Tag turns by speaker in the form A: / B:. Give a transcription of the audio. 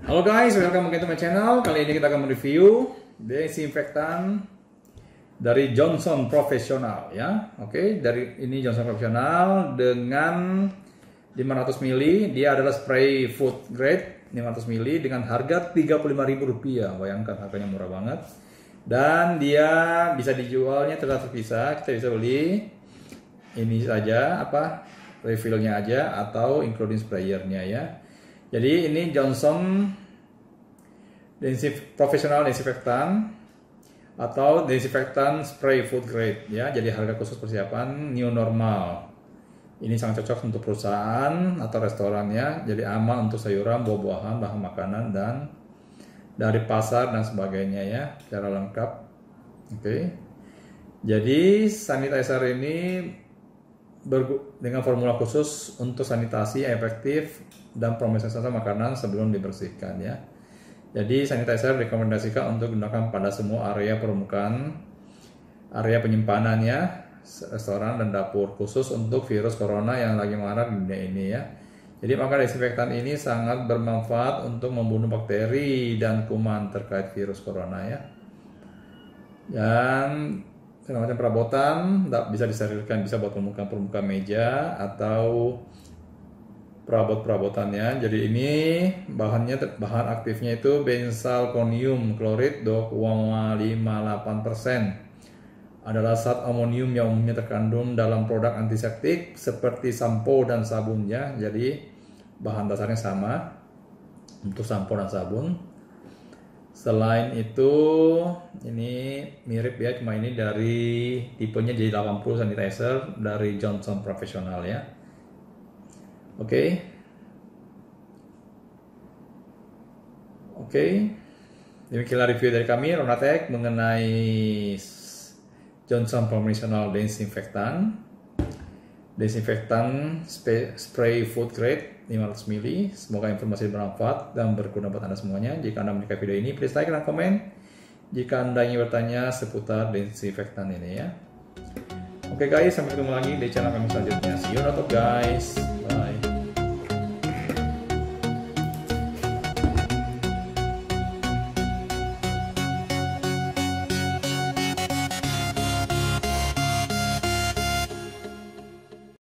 A: Halo guys, welcome back to my channel. Kali ini kita akan mereview desinfektan dari Johnson Professional ya. Oke, okay, dari ini Johnson Professional dengan 500 ml, dia adalah spray food grade 500 ml dengan harga Rp35.000. Bayangkan harganya murah banget. Dan dia bisa dijualnya terpisah, kita bisa beli ini saja apa refillnya aja atau including sprayernya ya jadi ini Johnson densif profesional disinfektan atau disinfektan spray food grade ya. Jadi harga khusus persiapan new normal. Ini sangat cocok untuk perusahaan atau restoran ya. Jadi aman untuk sayuran, buah-buahan, bahan makanan dan dari pasar dan sebagainya ya Cara lengkap. Oke. Okay. Jadi sanitizer ini dengan formula khusus untuk sanitasi yang efektif dan promesisasi makanan sebelum dibersihkan ya. Jadi sanitizer rekomendasikan untuk gunakan pada semua area permukaan, area penyimpanannya, restoran dan dapur khusus untuk virus corona yang lagi marak di dunia ini ya. Jadi maka disinfektan ini sangat bermanfaat untuk membunuh bakteri dan kuman terkait virus corona ya. Dan segala namanya perabotan bisa disterilkan bisa buat permukaan permukaan meja atau perabot perabotannya jadi ini bahannya bahan aktifnya itu bensalkonium klorid 2,58% adalah zat amonium yang umumnya terkandung dalam produk antiseptik seperti sampo dan sabunnya jadi bahan dasarnya sama untuk sampo dan sabun Selain itu, ini mirip ya, cuma ini dari tipenya jadi 80 sanitizer dari Johnson Professional ya. Oke. Okay. Oke. Okay. Demikianlah review dari kami Ronatek mengenai Johnson Professional Disinfectant. Desinfektan spray food grade 500 ml. Semoga informasi bermanfaat dan berguna buat Anda semuanya. Jika Anda menyukai video ini, please like dan komen. Jika Anda ingin bertanya seputar desinfektan ini ya. Oke okay guys, sampai ketemu lagi di channel kami selanjutnya. See you on top guys. Bye.